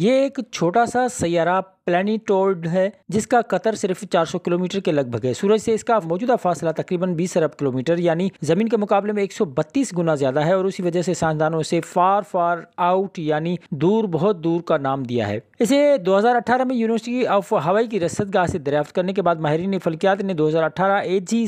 ये एक छोटा सा सैरा प्लानिटोड है जिसका कतर सिर्फ 400 किलोमीटर के लगभग है सूरज से इसका मौजूदा फासला तकरीबन 20 अरब किलोमीटर यानी जमीन के मुकाबले में 132 गुना ज्यादा है और उसी वजह से साइंसदानों से फार फार आउट यानी दूर बहुत दूर का नाम दिया है इसे 2018 में यूनिवर्सिटी ऑफ हवाई की रसदगाह से दरियाफ्त करने के बाद माहरीन फलकियात ने दो हजार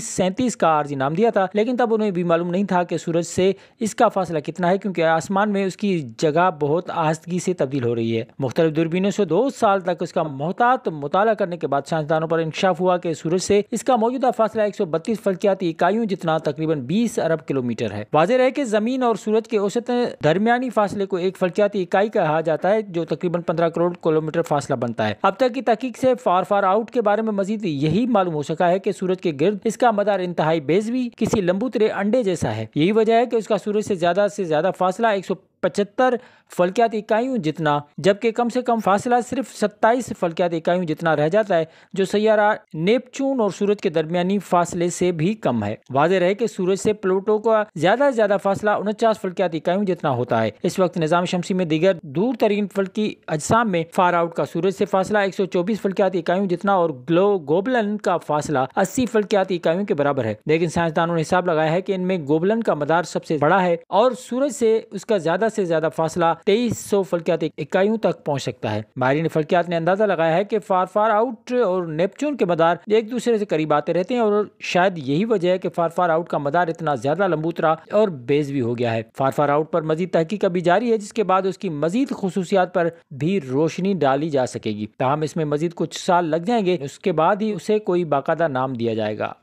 सैंतीस का आरजी नाम दिया था लेकिन तब उन्हें भी मालूम नहीं था कि सूरज से इसका फासला कितना है क्योंकि आसमान में उसकी जगह बहुत आहस्तगी से तब्दील हो रही है मुख्तलिफ दूरबीनों से दो साल तक उसका मोहतात मुताला करने के बाद साइंसदानों पर इंकशाफ हुआ कि सूरज से इसका मौजूदा फासला एक सौ बत्तीस फलकियाती इकाइयों जितना तकरीबन बीस अरब किलोमीटर है वाजह रहे कि जमीन और सूरज के औसत दरमियानी फासले को एक फलकियाती इकाई कहा जाता है जो तकरीबन पंद्रह करोड़ किलोमीटर फासला बनता है अब तक की तहकीक से फार फार आउट के बारे में मजीद यही मालूम हो सका है कि सूरज के गिर्द इसका मदार इंतहाई बेजवी किसी लंबूतरे अंडे जैसा है यही वजह है कि उसका सूरज से ज्यादा से ज्यादा फासला एक सौ पचहत्तर फलकियात इकाइयों जितना जबकि कम से कम फासला सिर्फ सत्ताईस फलकियात इकाइयों जितना रह जाता है जो सैारा नेपचून और सूरज के दरमियानी फासले से भी कम है वाजह रहे कि सूरज से प्लूटो का ज्यादा से ज्यादा फासला उनचास फलकियात इकाइयों जितना होता है इस वक्त निज़ाम शमसी में दीगर दूर तरीन फलकी अजसाम में फार आउट का सूरज से फासला एक सौ चौबीस फलकियात इकाइयों जितना और ग्लो गोबलन का फासला अस्सी फलकियात इकाइयों के बराबर है लेकिन साइंसदानों ने हिसाब लगाया है कि इनमें गोबलन का मदार सबसे बड़ा है और सूरज से उसका ज्यादा ज्यादा से ज्यादा फासला तेईस सौ फल्कियाती इकाइयों तक पहुँच सकता है माहरीन फलकियात ने अंदाजा लगाया है की फार फार आउट और नेपच्यून के मदार एक दूसरे से करीब आते रहते हैं और शायद यही वजह है की फार फार आउट का मदार इतना ज्यादा लंबूतरा और बेज भी हो गया है फार फार आउट पर मजीद तहकीक अभी जारी है जिसके बाद उसकी मजीद खसूसियात पर भी रोशनी डाली जा सकेगी तहम इसमें मजीद कुछ साल लग जाएंगे उसके बाद ही उसे कोई बाकायदा नाम दिया जाएगा